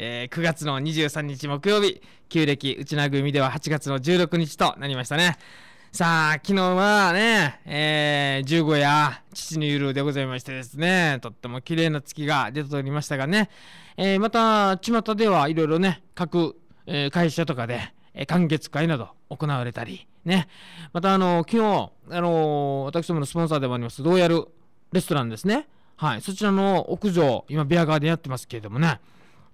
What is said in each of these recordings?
えー、9月の23日木曜日、旧暦内名組では8月の16日となりましたね。さあ、昨日はね、えー、十五夜、父のゆるでございましてですね、とっても綺麗な月が出ておりましたがね、えー、また、巷ではいろいろね、各、えー、会社とかで、えー、会など行われたり、ね、また、あの昨日、あの私どものスポンサーでもあります、どうやるレストランですね、はい、そちらの屋上、今、ビアガーデンやってますけれどもね、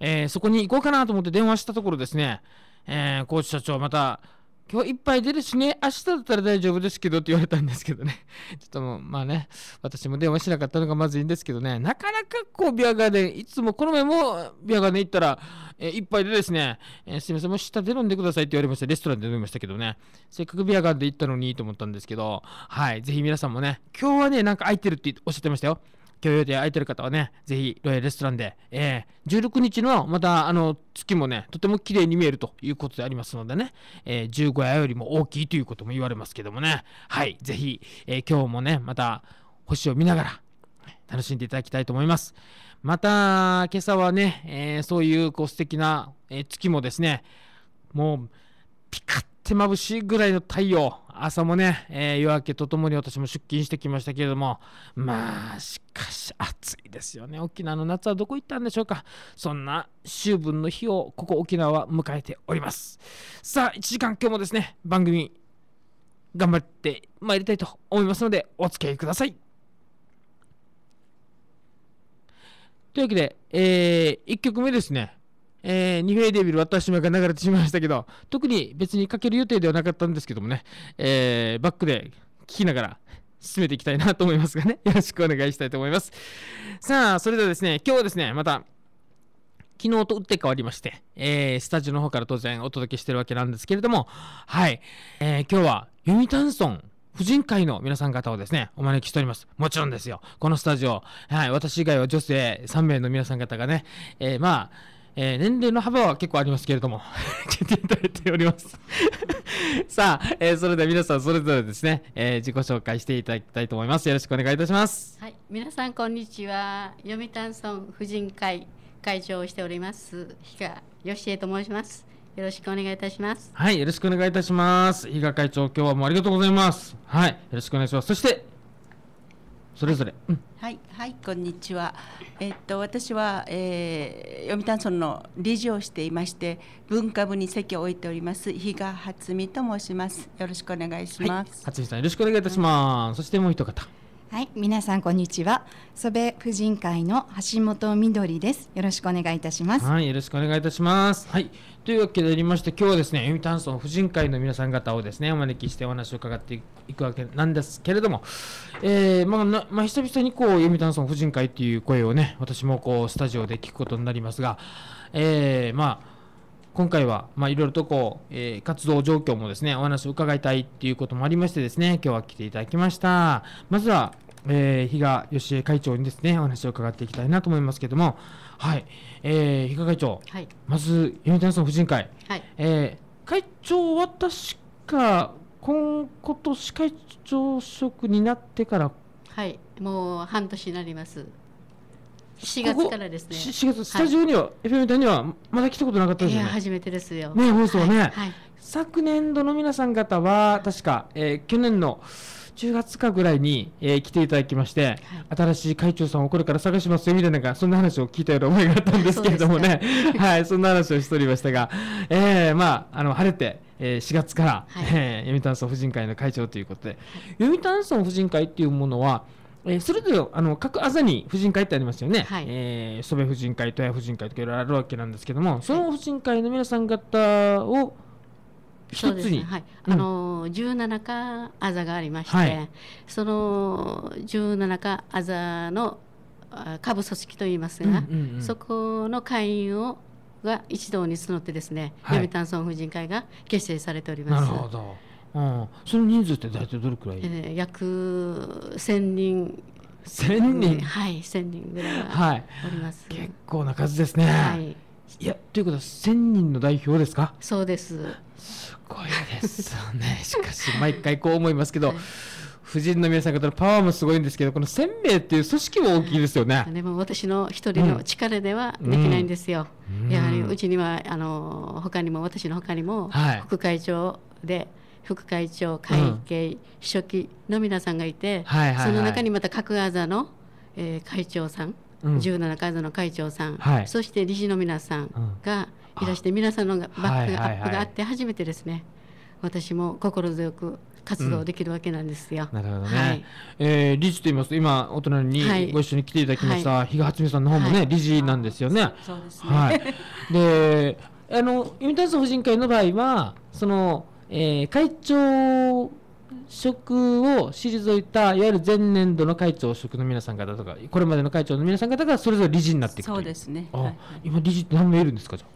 えー、そこに行こうかなと思って電話したところですね、えー、コーチ社長、また、今日いっぱい出るしね、明日だったら大丈夫ですけどって言われたんですけどね。ちょっともう、まあね、私も電話しなかったのがまずいんですけどね、なかなかこう、ビアガーデン、いつもこの前もビアガーデン行ったら、えー、いっぱいでですね、えー、すみません、もう下で飲んでくださいって言われました。レストランで飲みましたけどね、せっかくビアガーデン行ったのにと思ったんですけど、はい、ぜひ皆さんもね、今日はね、なんか空いてるっておっしゃってましたよ。共用で空いてる方はね、ぜひ、ロイヤルレストランで、えー、16日の、また、あの、月もね、とても綺麗に見えるということでありますのでね、えー、15夜よりも大きいということも言われますけどもね、はい、ぜひ、えー、今日もね、また、星を見ながら、楽しんでいただきたいと思います。また、今朝はね、えー、そういうこう素敵な、えー、月もですね、もうピカって眩しいぐらいの太陽。朝もね、えー、夜明けとともに私も出勤してきましたけれども、まあ、しかし暑いですよね。沖縄の夏はどこ行ったんでしょうか。そんな秋分の日を、ここ沖縄は迎えております。さあ、1時間今日もですね、番組、頑張って参りたいと思いますので、お付き合いください。というわけで、えー、1曲目ですね。えー、ニフェイデビル私もが流れてしまいましたけど、特に別にかける予定ではなかったんですけどもね、えー、バックで聞きながら進めていきたいなと思いますがね、よろしくお願いしたいと思います。さあ、それではですね、今日はですね、また、昨日と打って変わりまして、えー、スタジオの方から当然お届けしてるわけなんですけれども、はい、えー、今日はユニタンソン婦人会の皆さん方をですね、お招きしております。もちろんですよ。このスタジオ、はい、私以外は女性3名の皆さん方がね、えー、まあ、えー、年齢の幅は結構ありますけれども、聞いていただいております さあ、えー、それでは皆さんそれぞれですね、えー、自己紹介していただきたいと思います。よろしくお願いいたします。はい、皆さんこんにちは。読谷村婦人会会長をしております、日賀義恵と申します。よろしくお願いいたします。はい、よろしくお願いいたします。日賀会長、今日はもうありがとうございます。はい、よろしくお願いします。そして、それぞれ、うん、はいはいこんにちはえっと私は、えー、読谷村の理事をしていまして文化部に席を置いております比嘉初美と申しますよろしくお願いします、はい、初美さんよろしくお願いいたします、うん、そしてもう一方はい、皆さんこんにちは。蘇部婦人会の橋本みどりです。よろしくお願いいたします。はい、よろしくお願いいたします。はい、というわけでありまして、今日はですね、エミタンソン婦人会の皆さん方をですね、お招きしてお話を伺っていくわけなんですけれども、えー、まあ、なまあ、久々にこう、エミタンソン婦人会っていう声をね、私もこう、スタジオで聞くことになりますが、えー、まあ、今回は、まあ、いろいろとこう、えー、活動状況もですね、お話を伺いたいっていうこともありましてですね、今日は来ていただきました。まずは、えー、比嘉義恵会長にですね、お話を伺っていきたいなと思いますけれども、はい、えー、比嘉会長、はい、まず、読谷村婦人会、はい、えー、会長は確か、今今年会長職になってから、はい、もう半年になります。4月からですね。4月、スタジオには、はい、FM 歌にはまだ来たことなかったですよね。初めてですよ。ね、放送ね、はいはい。昨年度の皆さん方は、確か、えー、去年の、10月かぐらいに、えー、来ていただきまして、はい、新しい会長さんをこれから探しますよみたいなそんな話を聞いたような思いがあったんですけれどもね、ね、はい そんな話をしておりましたが、えー、まああの晴れてえー、4月から、はい、えー、読谷村婦人会の会長ということで、読谷村婦人会っていうものは、えー、それぞれあの各あざに婦人会ってありますよね、はい、えー、祖父婦人会、富谷婦人会とかいろいろあるわけなんですけども、その婦人会の皆さん方をそうですね、はい、うん、あの17かあざがありまして、はい、その17かあざの下部組織といいますが、うんうんうん、そこの会員をが一堂に募ってですね、はい、読谷村婦人会が結成されております。なるほど、うん、その人数って大体どれくらい、えー、約1000人千人はい千人ぐらいはおります、はい、結構な数ですね、はい、いやということは千人の代表ですかそうですすごいですよね しかし毎回こう思いますけど、はい人の皆さん方のパワーもすごいんですけどこのせんべいっていう組織も大きいですよね。でも私の一人の力ではできないんですよ。うんうん、やはりうちにはあの他にも私の他にも、はい、副会長で。副会長会計、うん、秘書記の皆さんがいて、はいはいはい、その中にまた各あざの、えー、会長さん、うん、17かあの会長さん、はい、そして理事の皆さんが、いらして皆さんのバックアップがあって初めてですね、はいはいはい、私も心強く活動できるわけなんですよ。うん、なるほどね。はい、えー、理事と言いますと今お隣にご一緒に来ていただきました、はい、比嘉初美さんの方もね、はい、理事なんですよね。そうですね。はい、であのイ谷タンス婦人会の場合はその、えー、会長職を退いたいわゆる前年度の会長職の皆さん方とかこれまでの会長の皆さん方がそれぞれ理事になっていくそうですね、はい、今理事って何名いるんですかじゃあ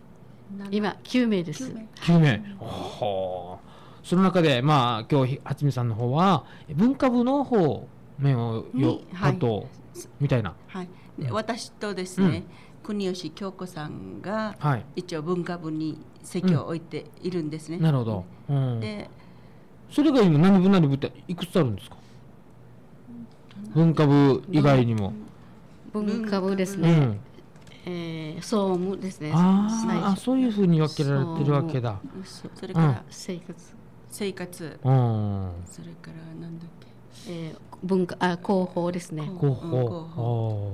今九名です。九名。その中で、まあ、今日、初みさんの方は、文化部の方面をよ、はい、と、みたいな。はい。私とですね、うん、国吉京子さんが、はい、一応文化部に席を置いているんですね。うん、なるほど。うん、で、それが今、何部何部っていくつあるんですか文化部以外にも。文化部ですね。えー、総務ですねああそういうふうに分けられてるわけだそれから生活、うん、生活、うん、それからなんだっけ、えー、文化あ広報ですね広報広報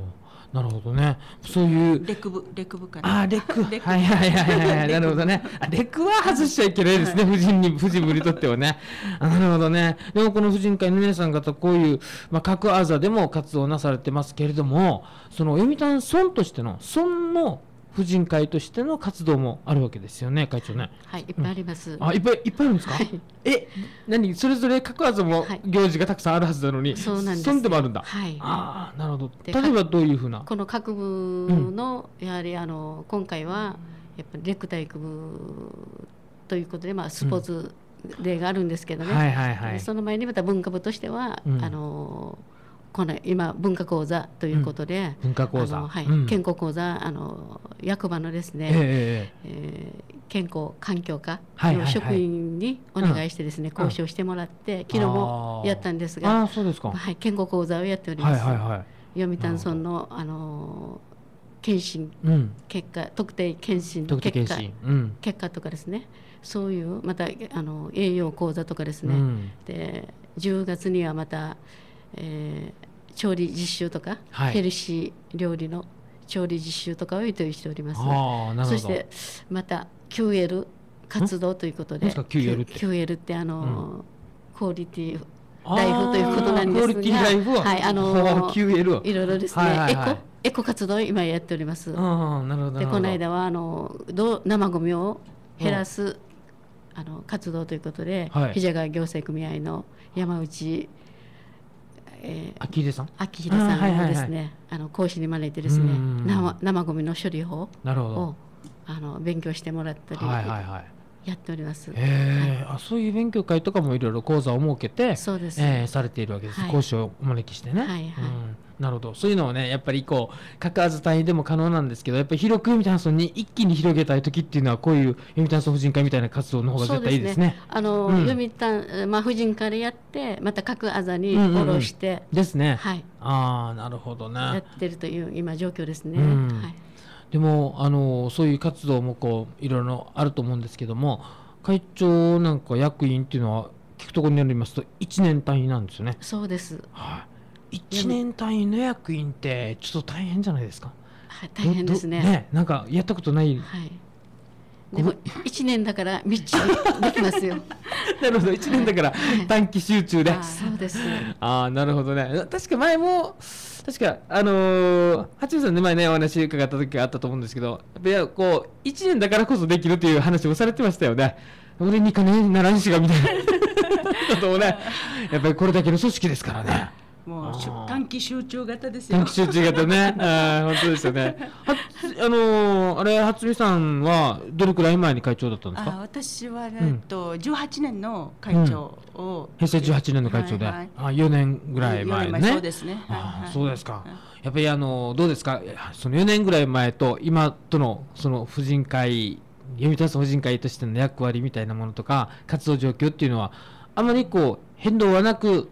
なるほどね。そういう。レクブ、レクブかあ、レク。はいはいはいはい。なるほどね。レクは外しちゃいけないですね。夫人に、夫人部りとってはね。なるほどね。でもこの婦人会の皆さん方、こういう、まあ、各あざでも活動なされてますけれども、そのエミ読谷村としての、村の婦人会としての活動もあるわけですよね会長ねはいいっぱいあります、うん、あいっぱいいっぱいあるんですか、はい、え何それぞれ各技も行事がたくさんあるはずなのに、はい、そうなんです、ね、でもあるんだ、はい、ああなるほど例えばどういうふうなこの各部の、やはりあの今回はやっぱりレク体育部ということで、まあ、スポーツ例があるんですけどね、うんはいはいはい、その前にまた文化部としては、あのこの今文化講座ということで、うん、文化講座、はい、健康講座あの役場のですね、ええー、健康環境課の職員にお願いしてですね、交渉してもらって、昨日もやったんですが、あそうですか、はい、健康講座をやっております。はいはいはい、読谷村のあの検診結果、うん、特定検診結果、うん、結果とかですねそういうまたあの栄養講座とかですね、うん、で10月にはまた、えー、調理実習とか、はい、ヘルシー料理の調理実習とかを予定しております。そしてまた QL 活動ということで、QL って QL ってあの、うん、クオリティライフということなんですが、ははいあの QL いろいろですね、はいはいはい、エコエコ活動を今やっております。でこの間はあのどう生ごみを減らす、うん、あの活動ということで、はい、日じゃが行政組合の山内えー、秋秀さん秋秀さんがですねあ、の講師に招いてですね生生ゴミの処理法なるほどあの勉強してもらったり、はいはいはい、やっております、えー、あそういう勉強会とかもいろいろ講座を設けてそうです、えー、されているわけです、講師をお招きしてね。はいはい、なるほどそういうのをねやっぱりこう書かず単位でも可能なんですけどやっぱり広く読谷村に一気に広げたい時っていうのはこういう読谷村婦人会みたいな活動の方が絶対いいですね。すねあの、うん、読谷まあ婦人かでやってまた各あざに下ろして、うんうんうん、ですね。はい。ああなるほどね。やってるという今状況ですね。うん、はい。でもあのそういう活動もこういろいろあると思うんですけども会長なんか役員っていうのは聞くところによりますと1年単位なんですよね。そうです。はい、1年単位の役員ってちょっと大変じゃないですか。はい、大変ですねねなんかやったことない、はいでも1年だからみっちりできますよ。なるほど1年だから短期集中で。はいはい、あそうです。あなるほどね。確か前も確かあのー、八さんね前ねお話伺った時あったと思うんですけど、やっぱこう1年だからこそできるという話をされてましたよね。俺に金ならんしがみたいな。ことをね やっぱりこれだけの組織ですからね。もう短期集中型ですよ。短期集中型ね、え ー、本当ですよね。あのー、あれ初見さんはどれくらい前に会長だったんですか。私はえっと十八、うん、年の会長を、うん、平成十八年の会長で、はいはい、あ四年ぐらい前ね。前そうですね。あ、そうですか。やっぱりあのー、どうですか。その四年ぐらい前と今とのその婦人会読つ婦人会としての役割みたいなものとか活動状況っていうのはあまりこう変動はなく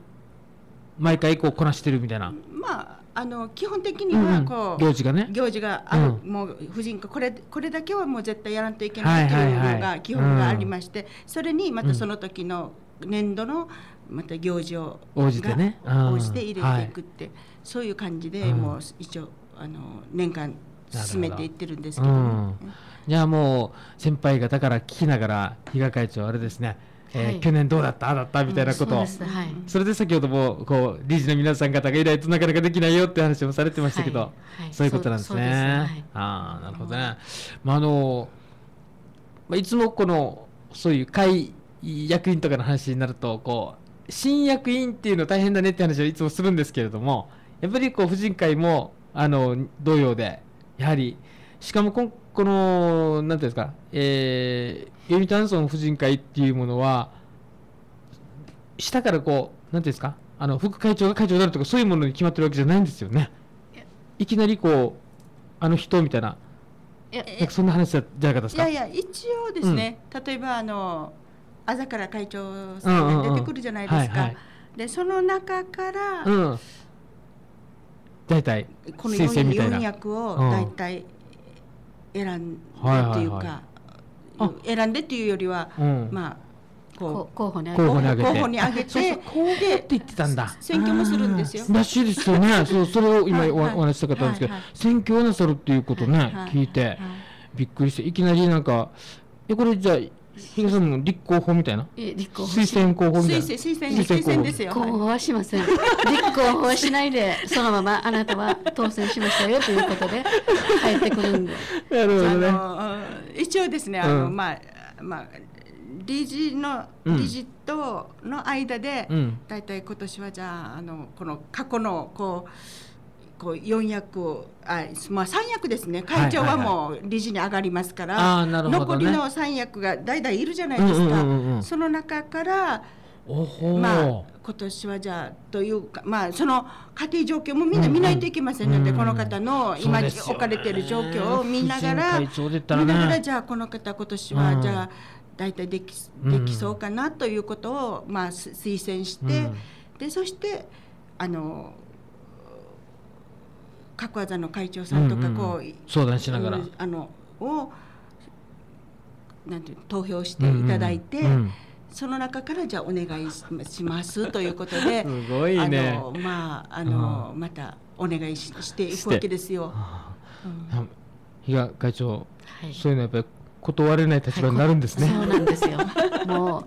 毎回こうこなしてるみたいなまああの基本的にはこう、うん、行事がね行事がある、うん、もう婦人科これこれだけはもう絶対やらなといけないというのが基本がありまして、はいはいはいうん、それにまたその時の年度のまた行事を応じてね応じて入れていくって、はい、そういう感じでもう一応あの年間進めていってるんですけど、ね、いやもう先輩方から聞きながら比嘉会長あれですねえーはい、去年どうだったああだったみたいなこと、うんそはい、それで先ほどもこう理事の皆さん方がいないとなかなかできないよって話もされてましたけど、はい、そういうことなんですね。すあなるほどね、まああのまあ、いつもこのそういう会役員とかの話になるとこう新役員っていうの大変だねって話をいつもするんですけれどもやっぱりこう婦人会もあの同様でやはりしかも今この、なんていうんですか、えー、読谷村婦人会っていうものは、下からこう、なんていうんですか、あの副会長が会長になるとか、そういうものに決まってるわけじゃないんですよね。いきなりこう、あの人みたいな、いやなんかそんな話じゃなかったですか。いやいや、一応ですね、うん、例えばあの、あざから会長さんが出てくるじゃないですか。で、その中から、うん、大体、この4役を大体、選んでっていうか、はいはいはい、選んでっていうよりは、うん、まあ候補に挙げて候補に挙げてそうそって言ってたんだ選挙もするんですよらしいですよね そうそれを今お話ししたかったんですけど、はいはい、選挙をなさるっていうことね、はいはい、聞いて、はい、びっくりしていきなりなんかえこれじゃあ東も立候補みたいな。え、立候補。推薦候補みたいな。推薦、推薦ですよ。候補はしません。立候補はしないで、そのままあなたは当選しましたよということで。帰ってくるんで。なるほどね。一応ですね、あの、まあ、まあ。理事の、理事との間で、大体今年はじゃあ、あの、この過去の、こう。こう4役あ、まあ、3役ですね会長はもう理事に上がりますから、残りの3役が代々いるじゃないですか、その中からまあ今年はじゃあというかまあその家庭状況もみんな見ないといけませんので、うんうん、この方の今、置かれている状況を見ながら、ね、見ながらじゃあこの方今年はじゃあ、大体できできそうかなということを、まあ、推薦して、うん、でそしてあの各技の会長さんとかこう、相談しながらあのをなんていう投票していただいて。その中からじゃあお願いしますということで すごいねあのまああの、またお願いししていくわけですよ。比嘉会長、はい、そういうのやっぱり断れない立場になるんですね。はい、そうなんですよ。もう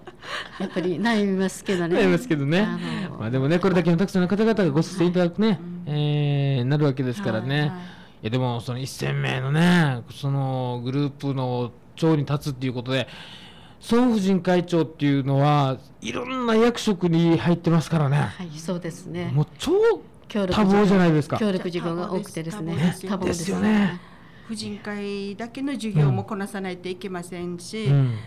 やっぱり悩みますけどね。悩みますけどね。まあでもねこれだけのたくさんの方々がご出演いただくね。はいうんえー、なるわけですからね、はいはい、いやでもその1000名のねそのグループの長に立つっていうことで総婦人会長っていうのはいろんな役職に入ってますからね。はい、そうですね。もう超多忙じゃないですか。協力事項が多くてですね。多忙ですよね。婦人会だけの授業もこなさないといけませんし、うん、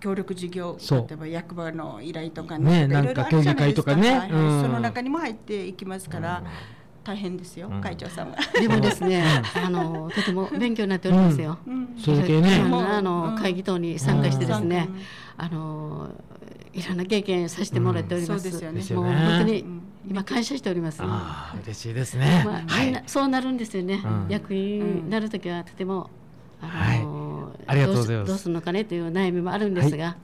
協力事業例えば役場の依頼とかねなんか協議会とかね、うん、その中にも入っていきますから。うん大変ですよ、会長さんは。でもですね、あのとても勉強になっておりますよ。それでね、あの会議等に参加してですね、あのいろんな経験させてもらっております。そうですよね。もう本当に今感謝しております。嬉しいですね。みんなそうなるんですよね。役員になるとはとてもあの。ありがとうございます。どうするのかねという悩みもあるんですが、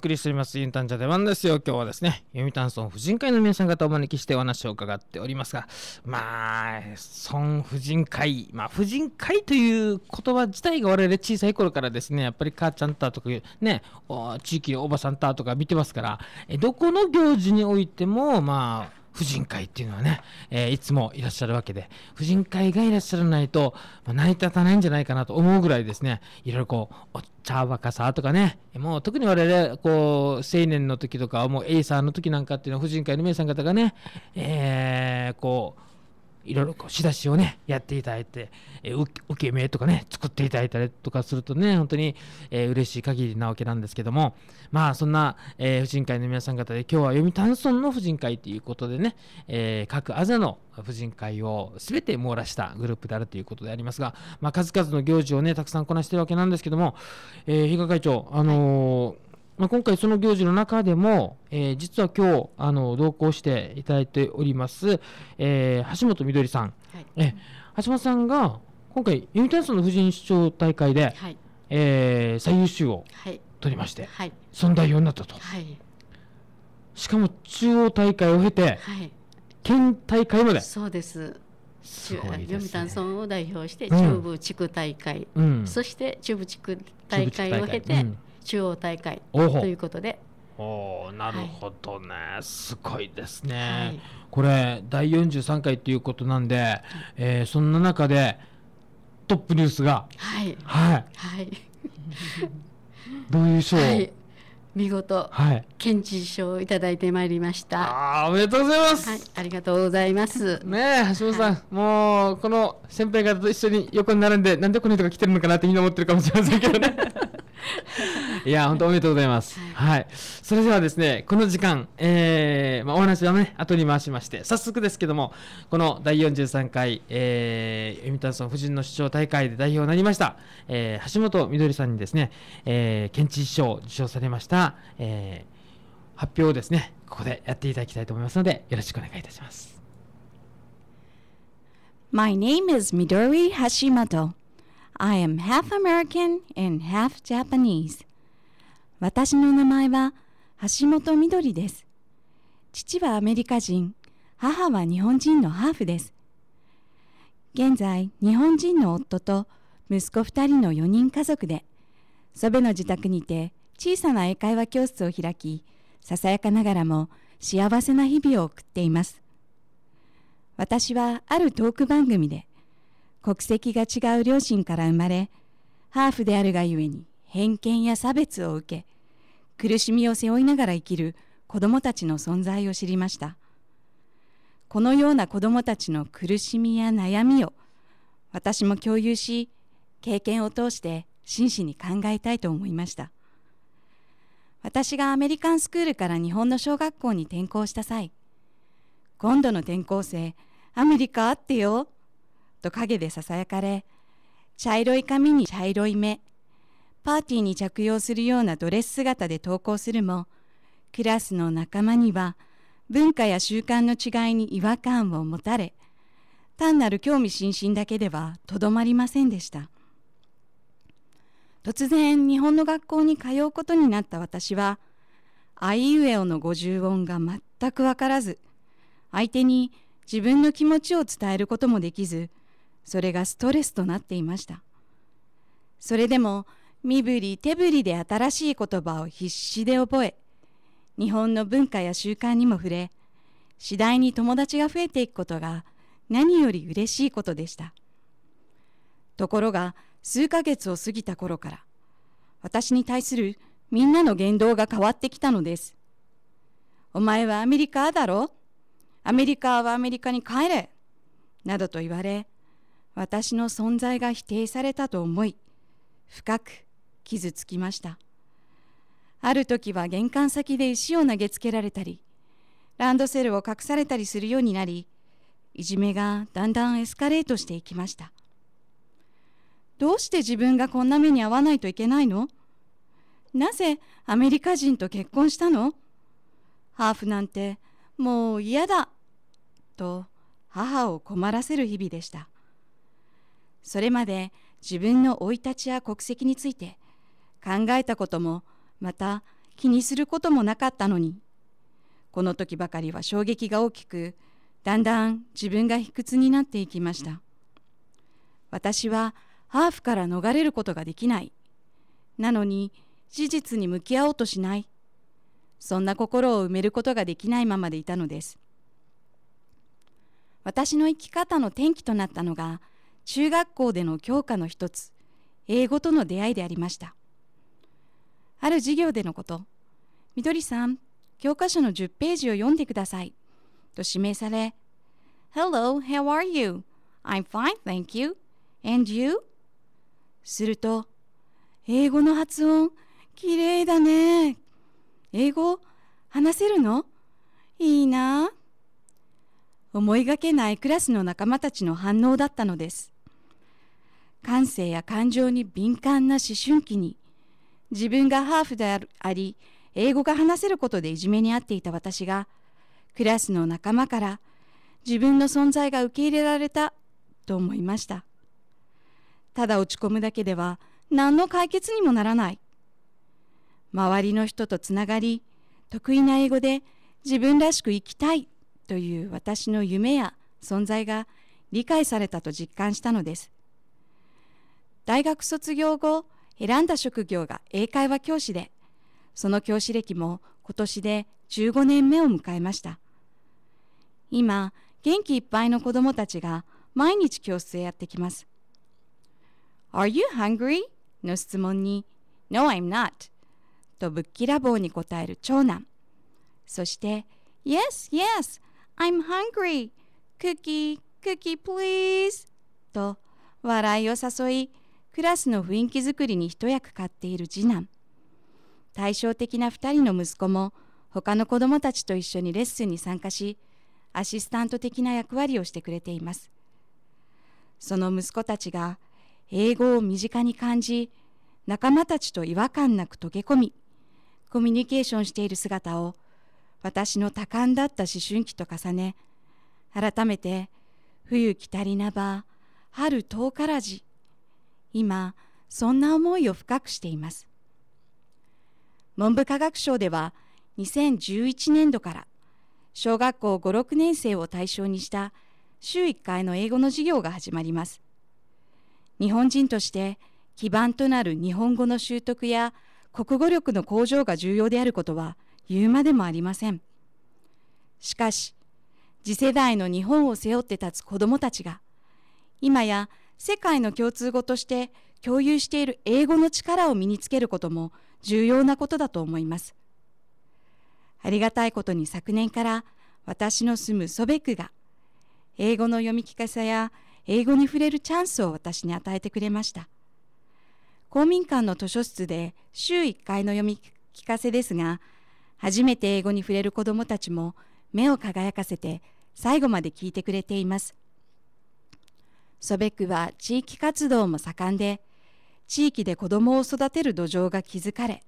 送りしております、インターンじゃ出番ですよ。今日はですね、読谷村婦人会の皆さん方をお招きしてお話を伺っておりますが、まあ、村婦人会、まあ、婦人会という言葉自体が我々小さい頃からですね、やっぱり母ちゃんたとか、ね、地域おばさんたとか見てますから、どこの行事においても、まあ、婦人会っていうのはね、えー、いつもいらっしゃるわけで、婦人会がいらっしゃらないと、まあ、成り立たないんじゃないかなと思うぐらいですね、いろいろこう、お茶若さとかね、もう特に我々、こう、青年の時とか、もうエイサーの時なんかっていうのは、婦人会の皆さん方がね、えー、こう、いろいろこう仕出しをねやっていただいて、えー、受け目とかね作っていただいたりとかするとね本当に、えー、嬉しい限りなわけなんですけどもまあそんな、えー、婦人会の皆さん方で今日は読谷村の婦人会ということでね、えー、各あざの婦人会を全て網羅したグループであるということでありますが、まあ、数々の行事をねたくさんこなしてるわけなんですけども、えー、比嘉会長あのーはいまあ、今回その行事の中でも、えー、実は今日あの同行していただいております、えー、橋本みどりさん、はい、え橋本さんが今回ユニタンスの婦人市長大会で、はい、えー、最優秀を取りまして、はい、その代表になったと、はい、しかも中央大会を経て、はい、県大会までそうですすごい村を代表して中部地区大会、うん、そして中部地区大会を経て、うん中央大会ということで。おおなるほどね、はい、すごいですね、はい、これ第43回ということなんで、はえー、そんな中でトップニュースがはい、はいはい、どういう賞はい見事、はい、県知事賞をいただいてまいりましたああおめでとうございます、はい、ありがとうございますね橋本さん、はい、もうこの先輩方と一緒に横に並んでなんでこの人が来てるのかなってみんな思ってるかもしれませんけどね いや、本当おめでとうございます。はい。それではですね、この時間、えー、まあ、お話はね、後に回しまして、早速ですけども、この第43回、えー、読谷村夫人の主長大会で代表になりました、えー、橋本みどりさんにですね、えー、県知事賞を受賞されました、えー、発表をですね、ここでやっていただきたいと思いますので、よろしくお願いいたします。My name is Midori Hashimoto. I am half American and half Japanese. 私の名前は橋本みどりです。父はアメリカ人、母は日本人のハーフです。現在、日本人の夫と息子2人の4人家族で、祖母の自宅にて小さな英会話教室を開き、ささやかながらも幸せな日々を送っています。私はあるトーク番組で、国籍が違う両親から生まれハーフであるがゆえに偏見や差別を受け苦しみを背負いながら生きる子どもたちの存在を知りましたこのような子どもたちの苦しみや悩みを私も共有し経験を通して真摯に考えたいと思いました私がアメリカンスクールから日本の小学校に転校した際今度の転校生アメリカあってよと陰でささやかれ、茶色い髪に茶色い目、パーティーに着用するようなドレス姿で登校するも、クラスの仲間には文化や習慣の違いに違和感を持たれ、単なる興味津々だけではとどまりませんでした。突然日本の学校に通うことになった私は、あいうえおの五十音が全くわからず、相手に自分の気持ちを伝えることもできず、それがストレスとなっていましたそれでも身振り手振りで新しい言葉を必死で覚え日本の文化や習慣にも触れ次第に友達が増えていくことが何より嬉しいことでしたところが数ヶ月を過ぎた頃から私に対するみんなの言動が変わってきたのですお前はアメリカだろアメリカはアメリカに帰れなどと言われ私の存在が否定されたと思い深く傷つきましたある時は玄関先で石を投げつけられたりランドセルを隠されたりするようになりいじめがだんだんエスカレートしていきましたどうして自分がこんな目に遭わないといけないのなぜアメリカ人と結婚したのハーフなんてもう嫌だと母を困らせる日々でした。それまで自分の生い立ちや国籍について考えたこともまた気にすることもなかったのにこの時ばかりは衝撃が大きくだんだん自分が卑屈になっていきました私はハーフから逃れることができないなのに事実に向き合おうとしないそんな心を埋めることができないままでいたのです私の生き方の転機となったのが中学校での教科の一つ英語との出会いでありましたある授業でのこと「みどりさん教科書の10ページを読んでください」と指名され「Hello, how are you? I'm fine, thank you. And you?」すると「英語の発音きれいだね英語話せるのいいな」思いがけないクラスの仲間たちの反応だったのです感性や感情に敏感な思春期に自分がハーフであり英語が話せることでいじめにあっていた私がクラスの仲間から自分の存在が受け入れられたと思いましたただ落ち込むだけでは何の解決にもならない周りの人とつながり得意な英語で自分らしく生きたいという私の夢や存在が理解されたと実感したのです大学卒業後選んだ職業が英会話教師でその教師歴も今年で15年目を迎えました今元気いっぱいの子どもたちが毎日教室へやってきます Are you hungry? の質問に No, I'm not とぶっきらぼうに答える長男そして Yes, yes, I'm hungry クッキー、クッキー please と笑いを誘いクラスの雰囲気づくりに一役買っている次男対照的な2人の息子も他の子どもたちと一緒にレッスンに参加しアシスタント的な役割をしてくれていますその息子たちが英語を身近に感じ仲間たちと違和感なく溶け込みコミュニケーションしている姿を私の多感だった思春期と重ね改めて冬来たりなば春遠からじ今そんな思いを深くしています文部科学省では2011年度から小学校56年生を対象にした週1回の英語の授業が始まります日本人として基盤となる日本語の習得や国語力の向上が重要であることは言うまでもありませんしかし次世代の日本を背負って立つ子どもたちが今や世界の共通語として共有している英語の力を身につけることも重要なことだと思います。ありがたいことに昨年から私の住むソベクが英語の読み聞かせや英語に触れるチャンスを私に与えてくれました。公民館の図書室で週1回の読み聞かせですが、初めて英語に触れる子どもたちも目を輝かせて最後まで聞いてくれています。蘇部クは地域活動も盛んで、地域で子どもを育てる土壌が築かれ、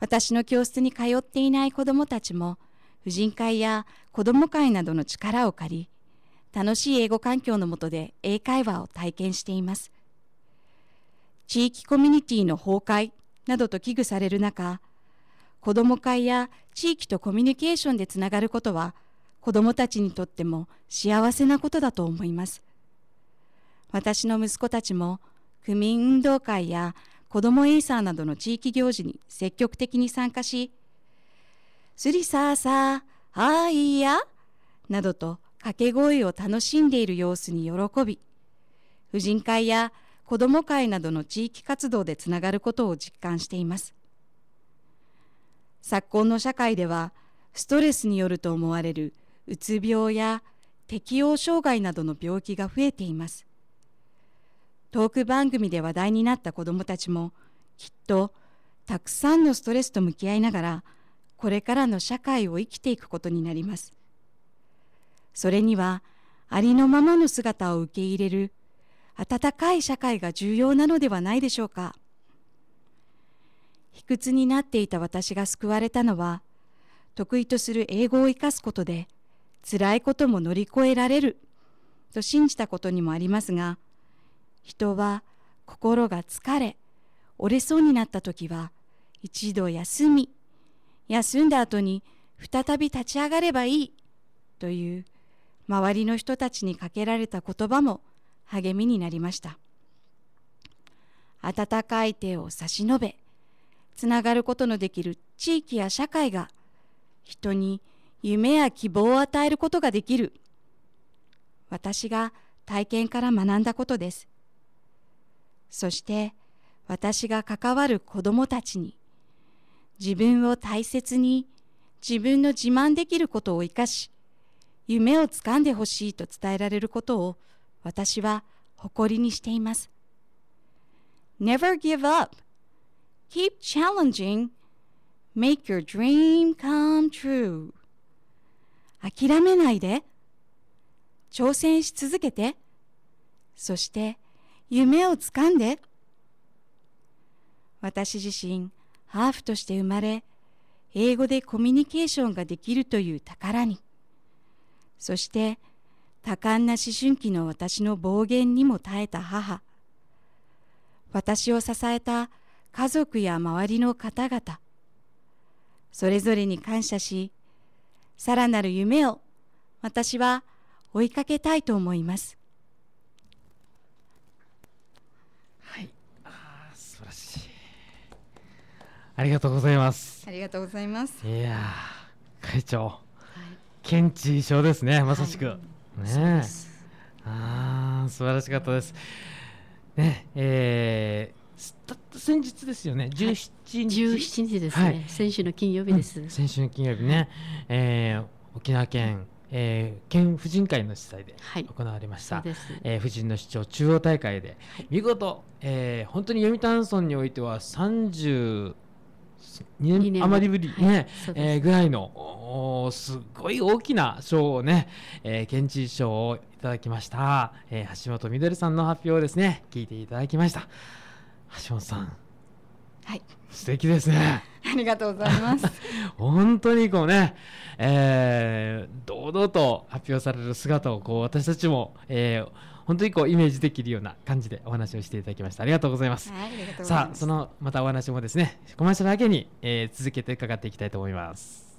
私の教室に通っていない子どもたちも、婦人会や子ども会などの力を借り、楽しい英語環境の下で英会話を体験しています。地域コミュニティの崩壊などと危惧される中、子ども会や地域とコミュニケーションでつながることは、子どもたちにとっても幸せなことだと思います。私の息子たちも区民運動会や子どもエイサーなどの地域行事に積極的に参加し、スリサーサー、あーいや、などと掛け声を楽しんでいる様子に喜び、婦人会や子ども会などの地域活動でつながることを実感しています。昨今の社会では、ストレスによると思われるうつ病や適応障害などの病気が増えています。トーク番組で話題になった子どもたちもきっとたくさんのストレスと向き合いながらこれからの社会を生きていくことになります。それにはありのままの姿を受け入れる温かい社会が重要なのではないでしょうか。卑屈になっていた私が救われたのは得意とする英語を生かすことで辛いことも乗り越えられると信じたことにもありますが人は心が疲れ折れそうになった時は一度休み休んだ後に再び立ち上がればいいという周りの人たちにかけられた言葉も励みになりました温かい手を差し伸べつながることのできる地域や社会が人に夢や希望を与えることができる私が体験から学んだことですそして私が関わる子供たちに自分を大切に自分の自慢できることを生かし夢をつかんでほしいと伝えられることを私は誇りにしています。Never give up. Keep challenging. Make your dream come true. 諦めないで。挑戦し続けて。そして夢をつかんで私自身ハーフとして生まれ英語でコミュニケーションができるという宝にそして多感な思春期の私の暴言にも耐えた母私を支えた家族や周りの方々それぞれに感謝しさらなる夢を私は追いかけたいと思います。ありがとうございます。ありがとうございます。いや会長、はい、検知症ですね、まさしく。はい、ねああ、素晴らしかったです。ね、えー、先日ですよね、十七日。はい、日ですね、はい、先週の金曜日です。うん、先週の金曜日ね、えー、沖縄県、えー、県婦人会の主催で行われました、はい、えー、婦人の市長中央大会で、はい、見事、えー、本当に読谷村においては30 2年余りぶりね、はい、えー、ぐらいのすごい大きな賞をね、えー、県知事賞をいただきました、えー、橋本みどりさんの発表をですね聞いていただきました橋本さんはい素敵ですね ありがとうございます 本当にこうね、えー、堂々と発表される姿をこう私たちも、えー、本当にこうイメージできるような感じでお話をしていただきましたありがとうございます、はい、ますさあそのまたお話もですねコマーシャルだけに、えー、続けて伺っていきたいと思います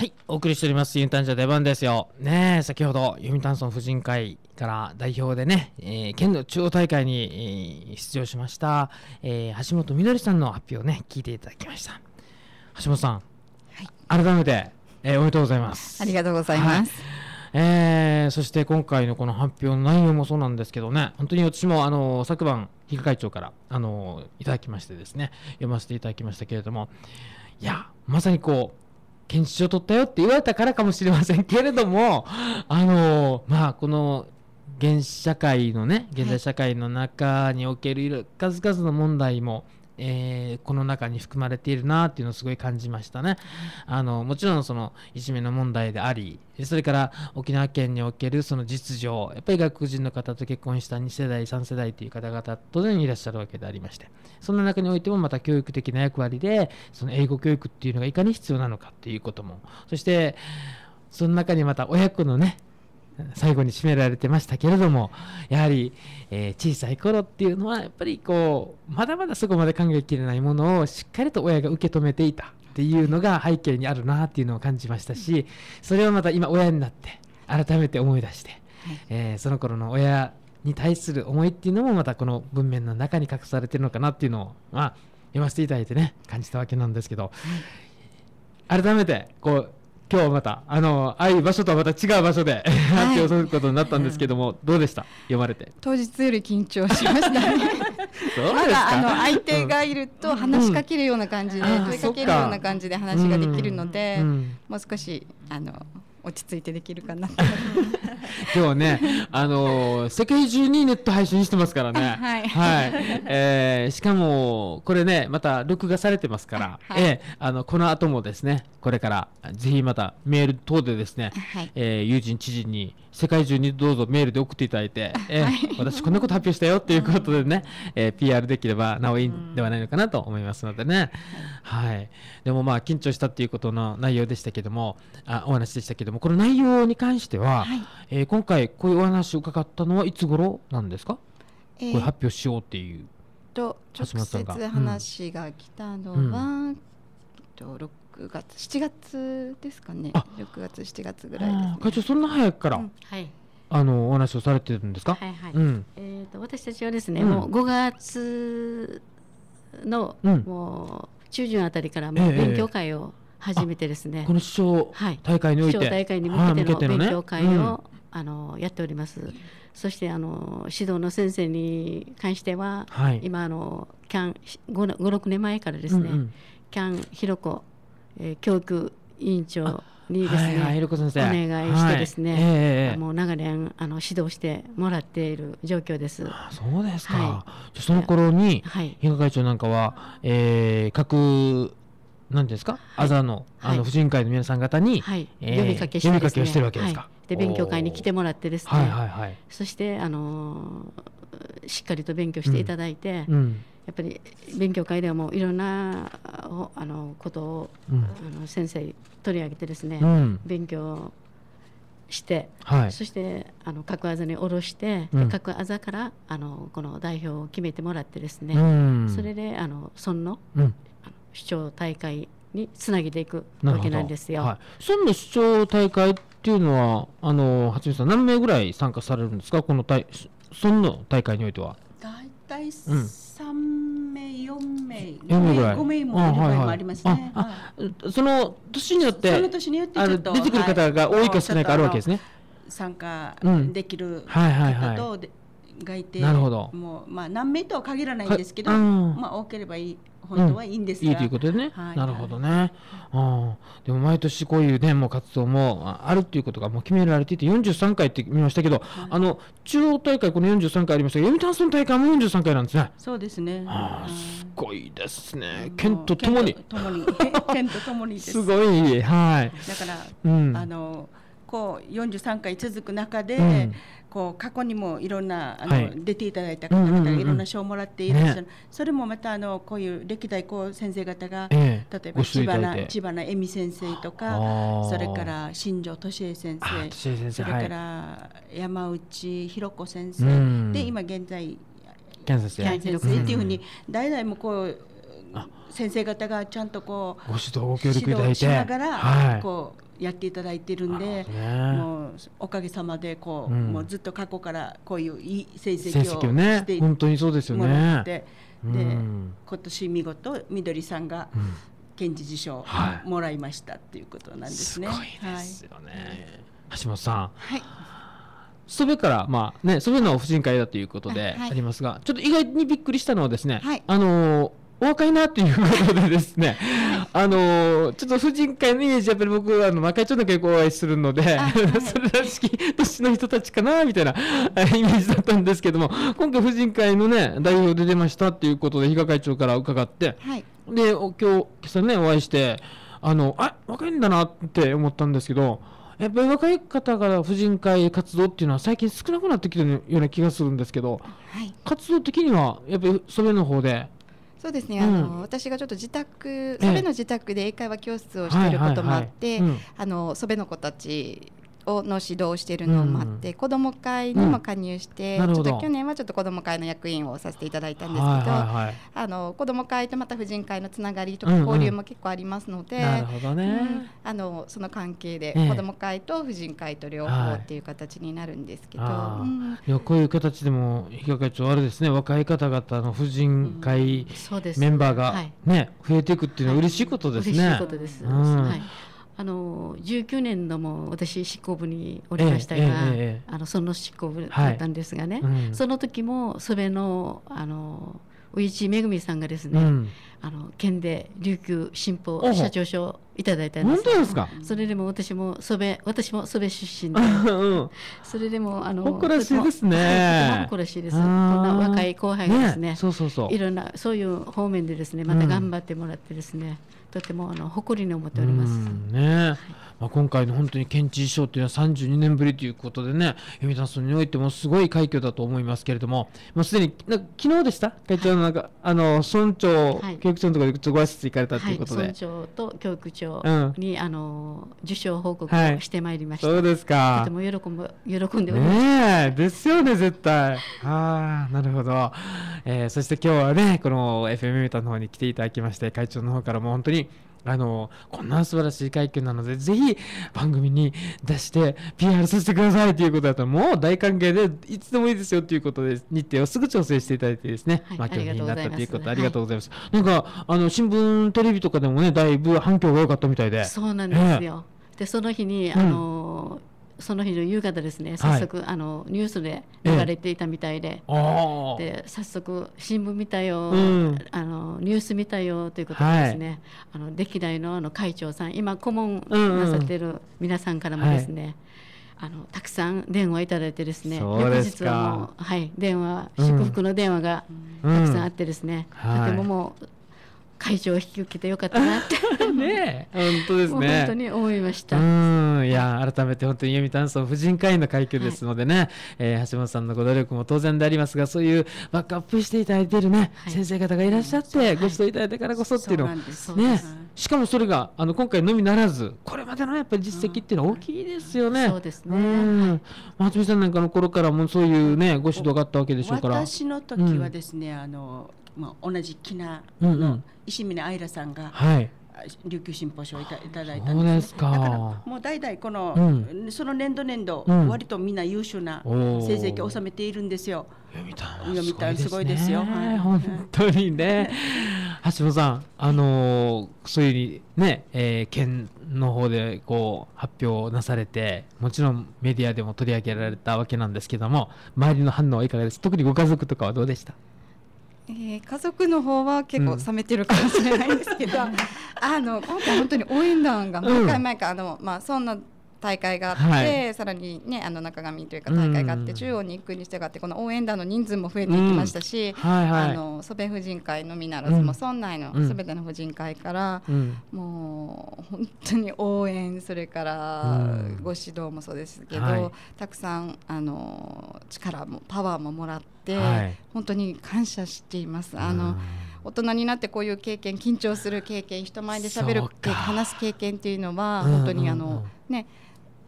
はい、お送りしております、ユンタンジャ出番ですよ。ね先ほど、ユミタンソン婦人会から代表でね、えー、県の中央大会に、えー、出場しました、えー、橋本みどりさんの発表をね、聞いていただきました。橋本さん、はい、改めて、えおめでとうございます。ありがとうございます。はいえー、そして今回のこの発表の内容もそうなんですけどね、本当に私もあの昨晩、比嘉会長からあのいただきましてですね、読ませていただきましたけれども、いや、まさにこう、検視書取ったよって言われたからかもしれませんけれども、あのまあ、この現社会のね現代社会の中における数々の問題もえー、この中に含まれているなっていうのをすごい感じましたね。あのもちろんそのいじめの問題でありそれから沖縄県におけるその実情やっぱり外国人の方と結婚した2世代3世代という方々当然いらっしゃるわけでありましてそんな中においてもまた教育的な役割でその英語教育っていうのがいかに必要なのかっていうこともそしてその中にまた親子のね最後に締められてましたけれどもやはり、えー、小さい頃っていうのはやっぱりこうまだまだそこまで考えきれないものをしっかりと親が受け止めていたっていうのが背景にあるなっていうのを感じましたしそれをまた今親になって改めて思い出して、はい、えー、その頃の親に対する思いっていうのもまたこの文面の中に隠されてるのかなっていうのを、まあ、読ませていただいてね感じたわけなんですけど、改めてこう今日またあの会う場所とはまた違う場所で、はい、発表することになったんですけども、どうでした読まれて当日より緊張しましたね まだあの相手がいると話しかけるような感じで、問いかけるような感じで話ができるので、もう少しあの落ち着いてできるかな今日はね、あのー、世界中にネット配信してますからね。はい、はい、えー、しかも、これね、また録画されてますから、はい、えー、あの、この後もですね、これから、ぜひまたメール等でですね、はい、え友人知人に、世界中にどうぞメールで送っていただいて、えー、はい、私こんなこと発表したよっていうことでね、えー、PR できればなおいいんではないのかなと思いますのでね、はい、はい、でもまあ緊張したっていうことの内容でしたけどもあお話でしたけどもこの内容に関しては、はい、えー、今回こういうお話を伺ったのはいつ頃なんですか、えー、これ発表しようっていう。と直接話が来たのは、うん、と6 6月7月ですかね6月7月ぐらいです、ね、会長そんな早くから、うん、はいあのお話をされてるんですか。はいはい。うん、えっ、ー、と私たちはですね、うん、もう5月の、うん、もう中旬あたりからもう勉強会を始めてですね。えー、この市長大会において、はい、大会に向けての勉強会を、はいあのやっております。そしてあの指導の先生に関しては、はい、今あのキャン5 6年前からですね、うんうん、キャンひろこえー、教育委員長にですね、はい、お願いしてですね、はいえー、もう長年あの指導してもらっている状況です。あそうですか。はい、その頃に、はい、会長なんかは、えー、各なんですか、あざの、あの婦人会の皆さん方に、はいえー、呼びかけして、ね、呼びかけをしてるわけですか。はい、で勉強会に来てもらってですね、はいはいはい、そしてあのー、しっかりと勉強していただいて、うんうん、やっぱり勉強会ではもいろんなあのことを、うん、あの先生取り上げてですね、うん、勉強して、はい、そしてあの各技に下ろして、うん、各技からあのこの代表を決めてもらってですね、それであの村の,、うん、市長大会につなげていくわけなんですよ。はい、村の市長大会っていうのはあの八海さん何名ぐらい参加されるんですかこの大その大会においては。大体、うん名、4名、四名ぐらい、5名もいる場合もありますね。その年によって、その年によって出てくる方が多いか少ないかあるわけですね。参加できる方と、うはいはいはい、外定もまあ何名とは限らないんですけど、まあ多ければいい。本当はいいんですが、うん、いいということでね、はい、なるほどね、はい、でも毎年こういうねもう活動もあるっていうことがもう決められていて43回って見ましたけど、はい、あの中央大会この43回ありましたけど読谷村大会も43回なんですねそうですねあすごいですね県とともに県とともに すごいはいだから、うん、あのこう43回続く中で、うん、こう過去にもいろんなあの、はい、出ていただいた方々いろんな賞をもらっていらっしゃる、ね、それもまたあのこういう歴代こう先生方が、え例えば千花千恵美先生とかそれから新庄敏恵先生それから山内弘子先生、うん、で今現在キャン先生っていうふうに代々もこう先生方がちゃんとこうご指導ご協力いただいてしながら、はい、こうやっていただいてるんで、ね、もうおかげさまでこう、うん、もうずっと過去からこういういい成績をして本当にそうですよねで、今年見事みどりさんが、検事受賞もらいましたっていうことなんですね。はい、すごいですよね。はい、橋本さん。はい。ソベから、まあね、ソベの婦人会だということでありますが、はい、ちょっと意外にびっくりしたのはですね、はい、あのお若いなっていうことでですね、あのちょっと婦人会のイメージ、やっぱり僕、あの、ちょっと結構お会いするので、はい、それらしき年の人たちかな、みたいな イメージだったんですけども、今回婦人会のね、代表で出ましたっていうことで、比嘉会長から伺って、はい、で、今日、今朝ね、お会いして、あの、あ、若いんだなって思ったんですけど、やっぱり若い方から婦人会活動っていうのは最近少なくなってきてるような気がするんですけど、はい、活動的にはやっぱりそれの方でそうですね、あの、私がちょっと自宅、そべの自宅で英会話教室をしていることもあって、あのそべの子たちをの指導をしているのもあって、うん、子ども会にも加入して、うん、ちょっと去年はちょっと子ども会の役員をさせていただいたんですけど、はいはいはい、あの子ども会とまた婦人会のつながりとか交流も結構ありますので、うんうんねうん、あのその関係で子ども会と婦人会と両方っていう形になるんですけど、はいうん、こういう形でも比嘉会長あれですね若い方々の婦人会メンバーがね、ね、はい、増えていくっていうのは嬉しいことですね。はい、嬉しいことです、はいあの19年度も私執行部におりましたが、えーえー、あのその執行部だったんですがね、はいうん、その時もそれのあの宇市恵さんがですね、うん、あの県で琉球新報社長賞をいただいたんです本当ですかそれでも私もそべ私もそべ出身で、うん、それでもあの誇らしいですね誇らしいですこんな若い後輩がですね、ね、そうそうそういろんなそういう方面でですねまた頑張ってもらってですね、うんとてもあの誇りに思っております。ね、はい、まあ、今回の本当に県知事賞というのは32年ぶりということでね、読谷村においてもすごい快挙だと思いますけれども、もうすでにな昨日でした、会長のなんか、はい、あの村長、教育長のところでご挨拶行かれたということで、村長と教育長に、うん、あの受賞報告をしてまいりました。そうですか。とても喜ぶ喜んでおります。ねですよね絶対。ああなるほど、えー。そして今日はねこの FM 読谷の方に来ていただきまして、会長の方からも本当にあのこんな素晴らしい快挙なのでぜひ番組に出して PR させてくださいということだったらもう大歓迎でいつでもいいですよということで日程をすぐ調整していただいてですね、はい、まあ今日になったということありがとうございます、はい、なんかあの新聞テレビとかでもねだいぶ反響が良かったみたいでそうなんですよ、えー、でその日に、あのーうんその日の夕方ですね早速、はい、あのニュースで流れていたみたいでえー、で早速新聞見たよ、うん、あのニュース見たよということでですね、はい、あの歴代のあの会長さん今顧問なさってる皆さんからもですね、うんうんはいあのたくさん電話いただいてですね、翌日はもう、はい、電話、祝福の電話がたくさんあってですね、うん、とてももう会場を引き受けてよかったなって ね本当ですね本当に思いましたうんいや改めて本当に読谷村婦人会員の階級ですのでね、はい、えー、橋本さんのご努力も当然でありますがそういうバックアップしていただいてるね、はい、先生方がいらっしゃって、ご指導いただいたからこそっていうのを、はい、ねしかもそれがあの今回のみならずこれまでのやっぱり実績っていうのは大きいですよね、うん、そうですね、うん松見さんなんかの頃からもそういうねご指導があったわけでしょうから私の時はですね、うん、あのまあ、同じキナの、うんうん石峰愛良さんが、はい、琉球新報賞をいたいただいたんです,、ね、だからもう代々この、うん、その年度年度、うん、割とみんな優秀な成績を収めているんですよ。読谷すごいですよ。はい、本当にね。橋本さん、あのー、そういうね、えー、県の方でこう発表なされて、もちろんメディアでも取り上げられたわけなんですけども、周りの反応はいかがです特にご家族とかはどうでしたえー、家族の方は結構冷めてるかもしれないんですけど、うん、あの今回本当に応援団が毎回毎回あの、まあ、そんな大会があって、はい、さらに、ね、あの中神というか大会があって、中央に行くにしがってこの応援団の人数も増えていきましたし、はいあの蘇米婦人会のみならず、もう村内のすべての婦人会から、もう本当に応援それからご指導もそうですけど、はい、たくさんあの力もパワーももらって、はい、本当に感謝しています。あの、大人になってこういう経験緊張する経験人前でしゃべる話す経験っていうのは本当にあの、ね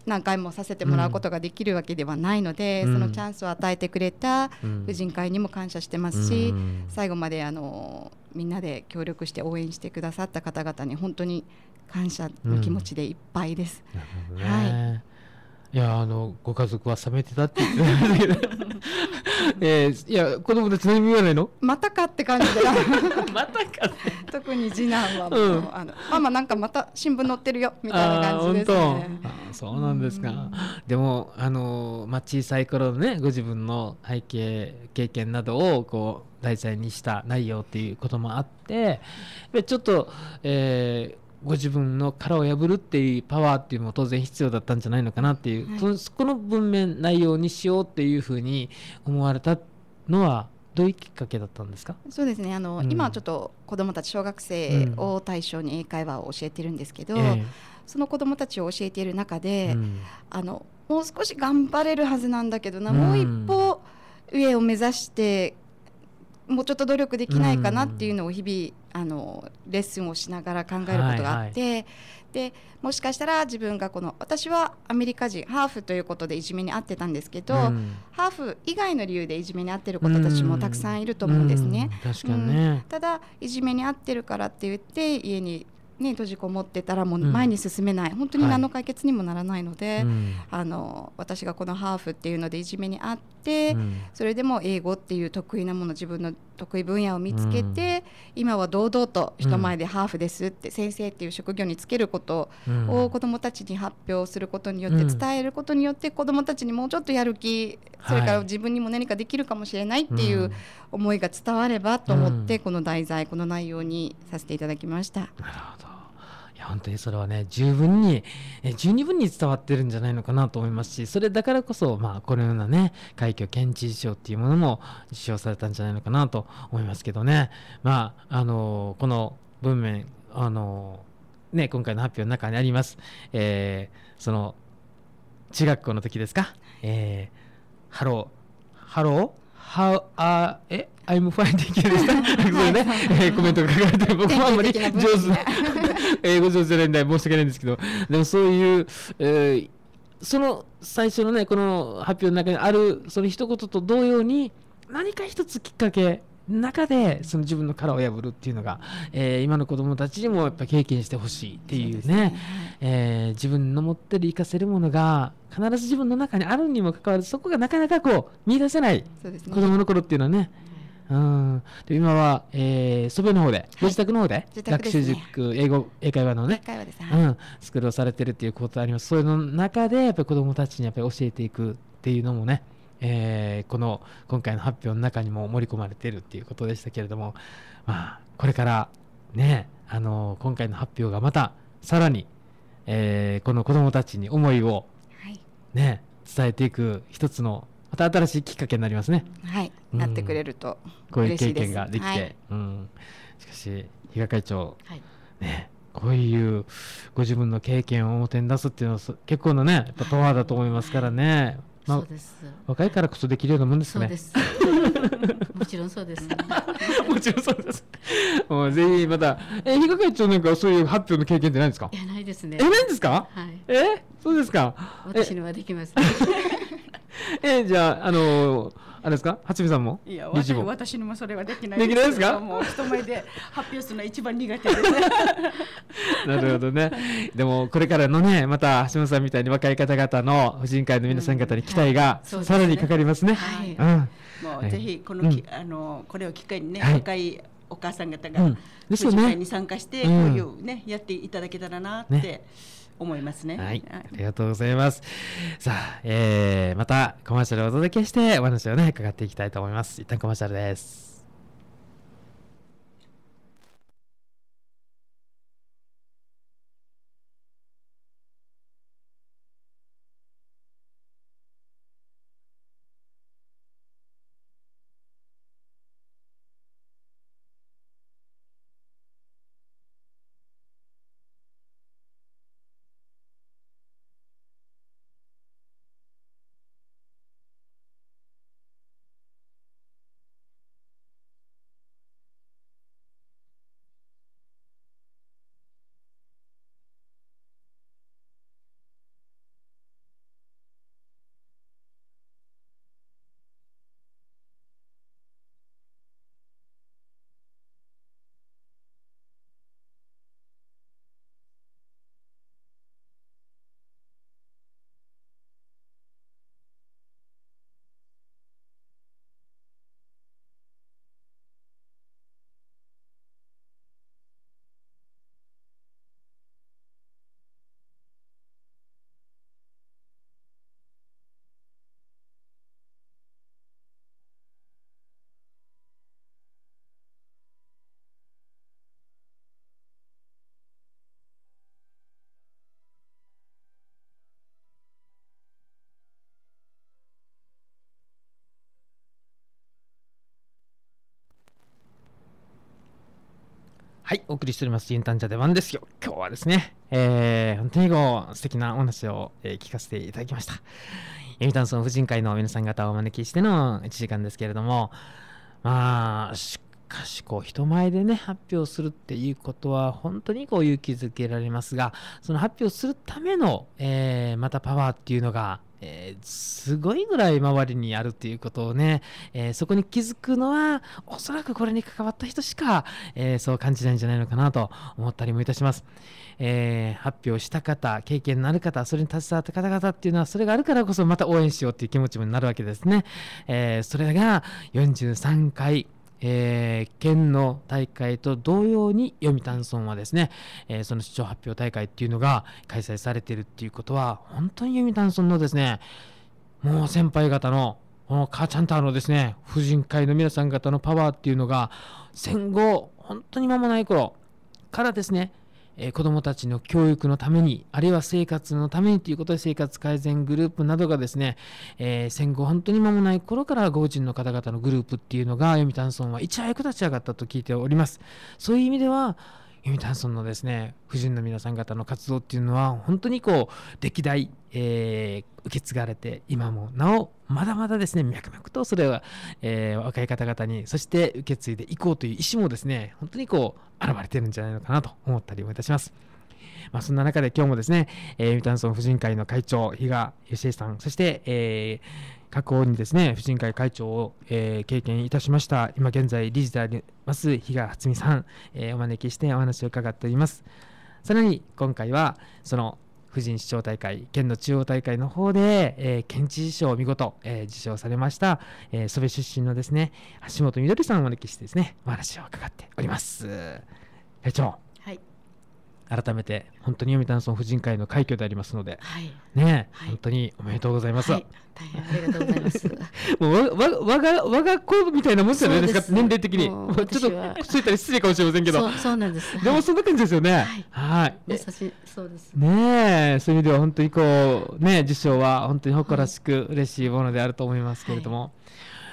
何回もさせてもらうことができるわけではないので、うん、そのチャンスを与えてくれた婦人会にも感謝してますし、うん、最後まであのみんなで協力して応援してくださった方々に本当に感謝の気持ちでいっぱいです。うん、はいいやあのご家族は冷めてたって言ってましたけど、えー、いや子供たち何も言わないのまたかって感じで またか特に次男はもう、うん、あのママなんかまた新聞載ってるよみたいな感じですねあそうなんですか、うん、でもあの、まあ、小さい頃のねご自分の背景経験などをこう題材にした内容っていうこともあってちょっと、えー、ご自分の殻を破るっていうパワーっていうのも当然必要だったんじゃないのかなっていう、はい、そこの文面内容にしようっていうふうに思われたのはどういうきっかけだったんですかそうですねあの、うん、今ちょっと子どもたち小学生を対象に英会話を教えてるんですけど、うん、その子どもたちを教えている中で、うん、あのもう少し頑張れるはずなんだけどな、もう一歩上を目指してもうちょっと努力できないかなっていうのを日々あのレッスンをしながら考えることがあって、はいはい、でもしかしたら自分がこの私はアメリカ人ハーフということでいじめに遭ってたんですけど、うん、ハーフ以外の理由でいじめに遭ってる子たちもたくさんいると思うんですね。うんうん、ねただいじめに遭ってるからって言って家にね、閉じこもってたらもう前に進めない、うん、本当に何の解決にもならないので、はい、あの私がこのハーフっていうのでいじめにあって、うん、それでも英語っていう得意なもの自分の得意分野を見つけて、うん、今は堂々と人前でハーフですって、先生っていう職業につけることを子どもたちに発表することによって伝えることによって子どもたちにもうちょっとやる気それから自分にも何かできるかもしれないっていう思いが伝わればと思って、この題材この内容にさせていただきました。なるほどや本当にそれはね十分に十二分に伝わってるんじゃないのかなと思いますしそれだからこそ、まあ、このようなね快挙県知事賞っていうものも受賞されたんじゃないのかなと思いますけどね、まあ、あのこの文面あの、ね、今回の発表の中にあります、えー、その中学校の時ですか、えー、ハローハローはあえ I'm fine できる でした。そうね、えコメントが書かれて、僕はあんまり上手な英語上手じゃないん申し訳ないんですけど、でもそういう、えー、その最初のね、この発表の中にある、その一言と同様に、何か一つきっかけ、中でその自分の殻を破るっていうのが、えー、今の子どもたちにもやっぱ経験してほしいっていうねう、ね、えー、自分の持ってる生かせるものが必ず自分の中にあるにもかかわらずそこがなかなかこう見出せない、子どもの頃っていうのはねうん、で今は、えー、祖母の方で、ご自宅の方で、で学習塾、英語、英会話のね、会話です、うん、スクールをされてるっていうことあります。それの中で、やっぱり子どもたちにやっぱり教えていくっていうのもね、えー、この今回の発表の中にも盛り込まれてるっていうことでしたけれども、まあ、これからね、あの今回の発表がまたさらに、えー、この子どもたちに思いをね、はい、伝えていく一つのまた新しいきっかけになりますね。はい、うん、なってくれるとこういう経験ができて、はい、うん、しかし比嘉会長、はい、ねこういうご自分の経験を表に出すっていうのは結構なねやっぱパワーだと思いますからね。まあ、そうです若いからこそできるようなもんですね。そうです もちろんそうです、もちろんそうです。もうぜひまた、え、比嘉会長なんかそういう発表の経験ってないんですか。いや、ないですね。え、ないんですか。はい。え、そうですか。私のはできます、えじゃあ、あのー、あれですか、はちさんも。いや、私私にもそれはできないで。できないですか。もう人前で発表するの一番苦手です。なるほどね。でも、これからのね、また橋本さんみたいに若い方々の婦人会の皆さん方に期待がさらにかかりますね。はい。うもうぜひこのき、あのこれを機会にね、若いお母さん方が、婦人会に参加して、こういうね、やっていただけたらなって。思いますね、はい、ありがとうございますさあ、えー、またコマーシャルをお届けしてお話をね伺っていきたいと思います一旦コマーシャルですはい、お送りしております。インタンジャ出ンですよ。今日はですね、えー、本当にこう、素敵なお話を、えー、聞かせていただきました。エンタンソン婦人会の皆さん方をお招きしての1時間ですけれども、まあ、しかしこう人前でね、発表するっていうことは本当にこう勇気づけられますが、その発表するための、えー、またパワーっていうのが、えー、すごいぐらい周りにあるっていうことをね、えー、そこに気づくのは、おそらくこれに関わった人しか、えー、そう感じないんじゃないのかなと思ったりもいたします。え発表した方、経験のある方、それに携わった方々っていうのは、それがあるからこそまた応援しようっていう気持ちもなるわけですね。えそれが43回、えー、県の大会と同様に読谷村はですね、えー、その市長発表大会っていうのが開催されてるっていうことは、本当に読谷村のですね、もう先輩方の、この母ちゃんとあのですね、婦人会の皆さん方のパワーっていうのが、戦後、本当に間もない頃からですね、え子どもたちの教育のために、あるいは生活のためにということで、生活改善グループなどがですね、えー、戦後本当に間もない頃から、ゴーの方々のグループっていうのが、読谷村はいち早く立ち上がったと聞いております。そういう意味では、読谷村のですね、婦人の皆さん方の活動っていうのは、本当にこう、歴代、えー、受け継がれて、今もなおまだまだですね、脈々とそれは、えー、若い方々に、そして受け継いでいこうという意思もですね、本当にこう、現れてるんじゃないのかなと思ったりもいたします。まあ、そんな中で今日もですね、えー、ミタンソン婦人会の会長、比嘉義恵さん、そして、えー、過去にですね、婦人会会長を、えー、経験いたしました、今現在理事であります比嘉初美さん、えー、お招きしてお話を伺っております。さらに今回は、その婦人市長大会、県の中央大会の方で、えー、県知事賞を見事、えー、受賞されました、えー、蘇部出身のですね、橋本みどりさんをお招きしてですね、お話を伺っております。会長、改めて本当に読谷村婦人会の快挙でありますので、はい、ね、はい、本当におめでとうございます。はい、大変ありがとうございます。もうわわわがわが子みたいなもんじゃないですか年齢的に。ちょっとついたり失礼かもしれませんけど。そうなんです。でもそんな感じですよね。はい。優しいそうです。ねそういう意味では本当にこうね受賞は本当に誇らしく嬉しいものであると思いますけれども。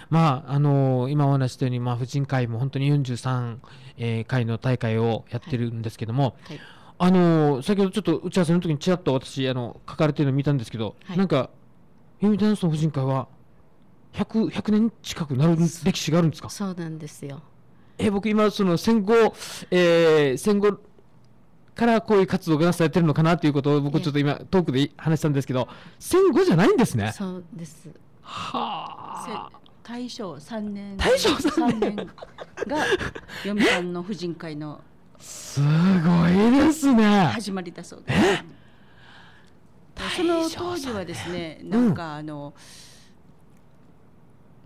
まああのー、今お話したように、まあ、婦人会も本当に43、えー、回の大会をやってるんですけども、はいはいあのー、先ほどちょっと打ち合わせの時にちらっと私あの書かれてるのを見たんですけど、はい、なんか「読谷村婦人会は100」100, 年近くなる歴史があるんですかそうなんですよ。え僕今その戦後、えー、戦後からこういう活動がされてるのかなということを僕ちょっと今トークで話したんですけど戦後じゃないんですね。そうですはあ。大正3年大正3年が読谷の婦人会のすごいですね始まりだそうですその当時はですね、なんかあの、うん、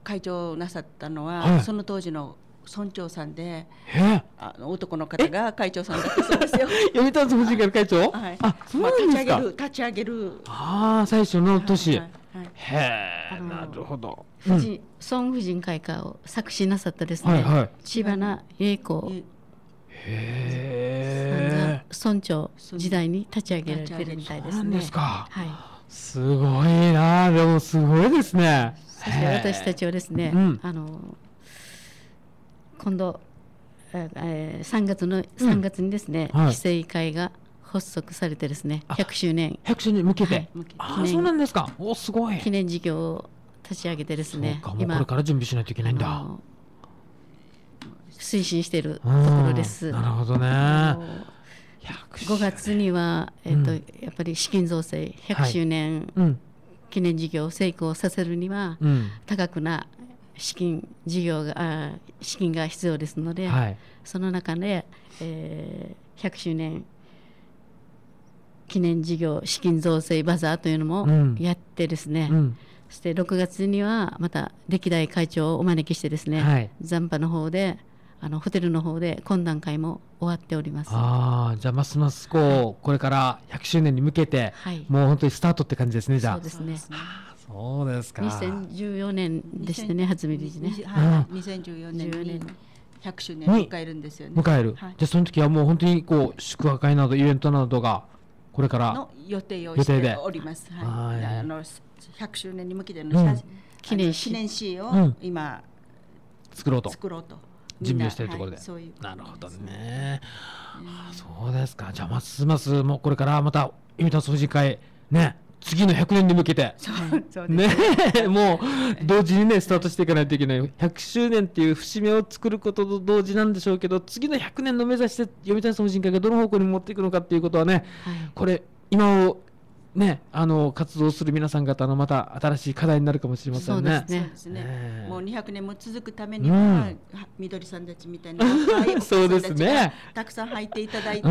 会長なさったのは、はい、その当時の村長さんで、あの男の方が会長さんだったそうですよ。読み谷婦人会の会長？はい。あ、そうなんですか。立ち上げる立ち上げる。ああ、最初の年。はいはい、へえ、なるほど。婦人、孫婦人会館を作詞なさったですね。はいはい、千葉な英子へ村長時代に立ち上げられてるみたいですね。すはい。すごいな、でもすごいですね。そして私たちはですね、あの今度、えー、3月の三月にですね、うんはい、非正会が発足されてですね、100周年。100周年向けて。はい、あ、そうなんですか。お、すごい。記念事業を立ち上げてですね。今これから準備しないといけないんだ。推進しているところです。なるほどね。5月には、えーと、うん、やっぱり資金造成100周年記念事業を成功させるには、高くな資金事業が資金が必要ですので、はい、その中で、えー、100周年記念事業資金造成バザーというのもやってですね、うん、そして6月にはまた歴代会長をお招きしてですね、はい、残波の方であのホテルの方で懇談会も終わっておりますああじゃあますますこう、はい、これから100周年に向けて、はい、もう本当にスタートって感じですねじゃあそうですねそうですか2014年でしたね初め理事ね、はい、2014年に100周年を迎えるんですよね迎える、はい、じゃあその時はもう本当にこう祝賀会などイベントなどがこれからの予定をしております。はい、あの百周年に向けての、うん、記念誌を今、うん、作ろうと作ろうと準備をしているところで、はい、うなるほどね、そうですかじゃあますますもうこれからまた弓田掃除会ね次の100年に向けて、ね、もう同時にねスタートしていかないといけない100周年っていう節目を作ることと同時なんでしょうけど次の100年の目指して読谷村人会がどの方向に持っていくのかっていうことはね、はい、これ今をね、あの活動する皆さん方のまた新しい課題になるかもしれませんね。そうですね。もう200年も続くためには、うみどりさんたちみたいな そうですね。たくさん入っていただいて、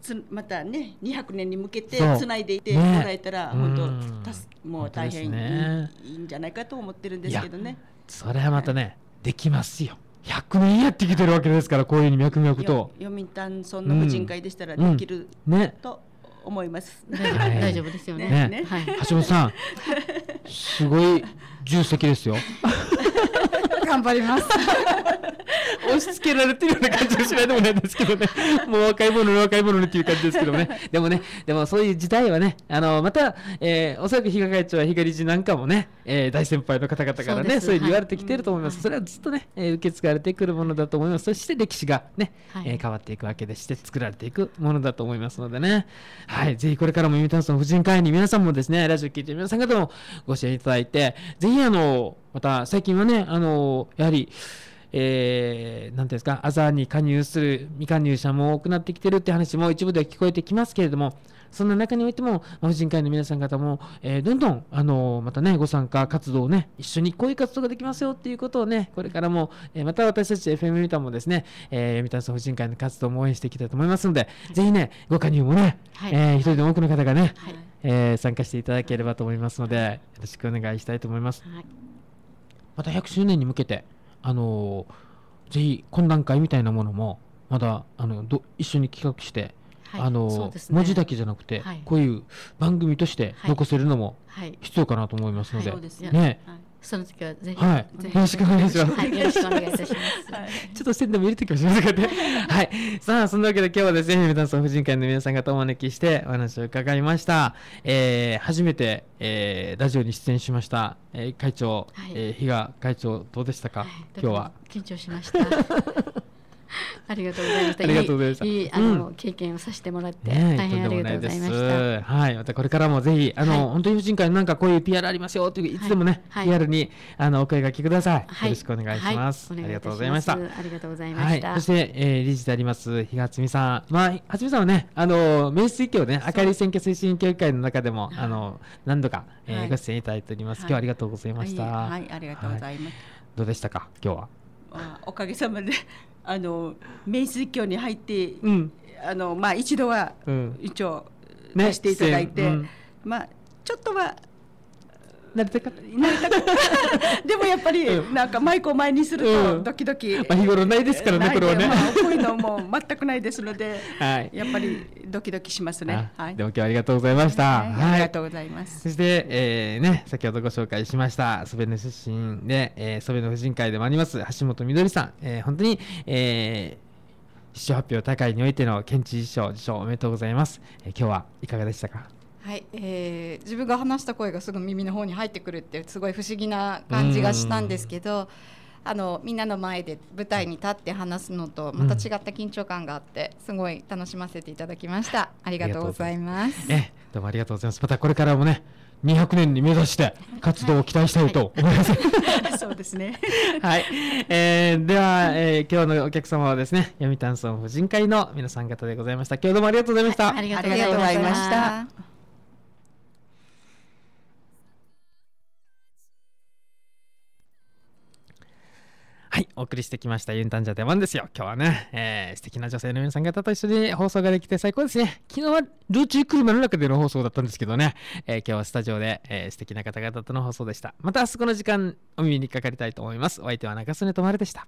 つまたね200年に向けてつないでいてもらえたら、本当たすもう大変いい,、んじゃないかと思ってるんですけどね。それはまたね、できますよ。100年やってきてるわけですからこういうに脈々と。読谷村の婦人会でしたらできる、ねと。思います。大丈夫ですよね。はい、橋本さん、すごい重責ですよ頑張ります押し付けられてるような感じもしないでもないですけどねもう若い者の若い者のっていう感じですけどねでもねでもそういう時代はねあのまた、えー、おそらく比嘉会長や比嘉理事なんかもね、えー、大先輩の方々からねそういうふうに言われてきてると思います、はい、それはずっとね、えー、受け継がれてくるものだと思いますそして歴史がね、はい、えー、変わっていくわけでして作られていくものだと思いますのでねはいぜひこれからもユニタンスの婦人会に皆さんもですねラジオ聞いて皆さん方もご支援いただいてぜひにあの、また最近はね、あの、やはり、えー、なんていうんですか、アザーに加入する未加入者も多くなってきてるって話も一部では聞こえてきますけれども、そんな中においても、婦人会の皆さん方も、えー、どんどん、あのー、またね、ご参加活動をね、一緒にこういう活動ができますよっていうことをね、これからも、えー、また私たち FM ユタもですね、えー、読谷村婦人会の活動も応援していきたいと思いますので、はい、ぜひね、ご加入もね、はい、えー、一人でも多くの方がね、はい、えー、参加していただければと思いますので、よろしくお願いしたいと思います。また100周年に向けて、あのぜひ懇談会みたいなものも、まだあのど一緒に企画してあの、ね、文字だけじゃなくて、こういう番組として残せるのも必要かなと思いますので、はね。その時はぜひ、はい、よろしくお願いします。はい、よろしくお願いします。はい、ちょっと宣伝も入れてきましょうかね。はい。さあ、そんなわけで今日はですね、皆さん婦人会の皆さんがお招きしてお話を伺いました。えー、初めて、えー、ラジオに出演しました、えー、会長、はい、えー、比嘉会長、どうでしたか、はい、今日は。緊張しました。ありがとうございました。ありがとうございました。いいあの、うん、経験をさせてもらって、ね、大変ありがとうございました。はい、またこれからもぜひあの、はい、本当に婦人会なんかこういう PR ありますよといういつでもね、はい、PR にあのお声掛けくださいはい、よろしくお願いします、はい、ありがとうございました。ありがとうございました。そして、えー、理事であります日嘉つみさん、まあはつみさんはねあの名治水教ね明かり選挙推進協議会の中でもあの何度か、えーご出演いただいております。今日はありがとうございました。はい、ありがとうございます。どうでしたか今日は。おかげさまであの明水教に入って、うん、あのまあ一度は一応、出していただいて、まあちょっとはなりたかったなりたかった でもやっぱり、なんかマイクを前にするとドキドキ、うん、まあ、日頃ないですからねこれはね、まあ、こういうのも全くないですので、はい、やっぱりドキドキしますね、はい、でも今日はありがとうございました、はい、ありがとうございます、そして、えー、ね先ほどご紹介しましたソベの出身で、えー、ソベの婦人会でもあります橋本みどりさん、えー、本当に、えー、秘書発表大会においての県知事賞受賞おめでとうございます。えー、今日はいかがでしたかはい、えー、自分が話した声がすぐ耳の方に入ってくるってすごい不思議な感じがしたんですけど。あのみんなの前で舞台に立って話すのとまた違った緊張感があって、すごい楽しませていただきましたありがとうございますえどうもありがとうございますまたこれからもね200年に目指して活動を期待したいと思います、はいはい、そうですね はい、えー、では、えー、今日のお客様はですね闇炭村婦人会の皆さん方でございました今日どうもありがとうございました、はい、ありがとうございましたはい、お送りしてきましたユンタンジャ出番ですよ。今日はね、えー、素敵な女性の皆さん方と一緒に放送ができて最高ですね。昨日はルーチ車の中での放送だったんですけどね、えー、今日はスタジオで、えー、素敵な方々との放送でした。また明日この時間お耳にかかりたいと思います。お相手は中曽根とまるでした。